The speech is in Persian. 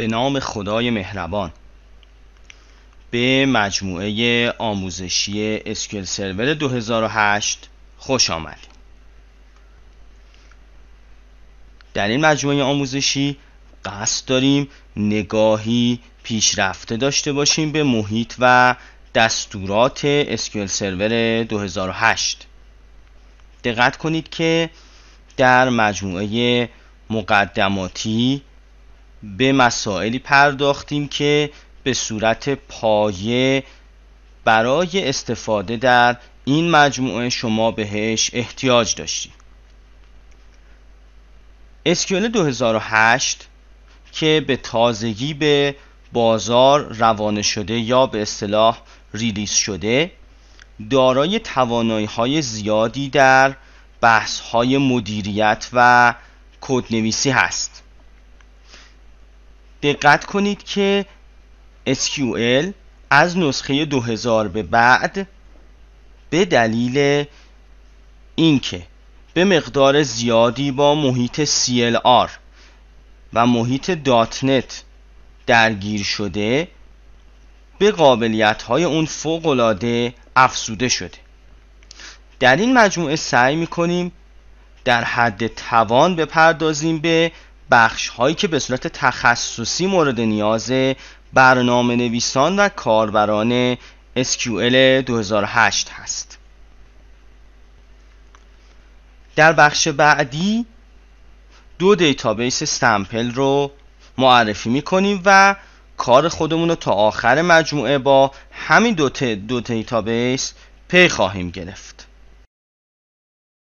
به نام خدای مهربان به مجموعه آموزشی اسکل سرور 2008 خوش آمد در این مجموعه آموزشی قصد داریم نگاهی پیشرفته داشته باشیم به محیط و دستورات اسکل سرور 2008 دقت کنید که در مجموعه مقدماتی به مسائلی پرداختیم که به صورت پایه برای استفاده در این مجموعه شما بهش احتیاج داشتید SQL 2008 که به تازگی به بازار روانه شده یا به اصطلاح ریلیز شده دارای توانایی های زیادی در بحث های مدیریت و کدنویسی هست دقت کنید که SQL از نسخه 2000 به بعد به دلیل اینکه به مقدار زیادی با محیط CLR و محیط دات نت درگیر شده به قابلیت های اون فوقالعاده افزوده شده در این مجموعه سعی می کنیم در حد توان بپردازیم به بخش هایی که به صورت تخصصی مورد نیاز برنامه نویسان و کاربران SQL 2008 هست در بخش بعدی دو دیتابیس سمپل رو معرفی میکنیم و کار خودمون رو تا آخر مجموعه با همین دو, دو دیتابیس پی خواهیم گرفت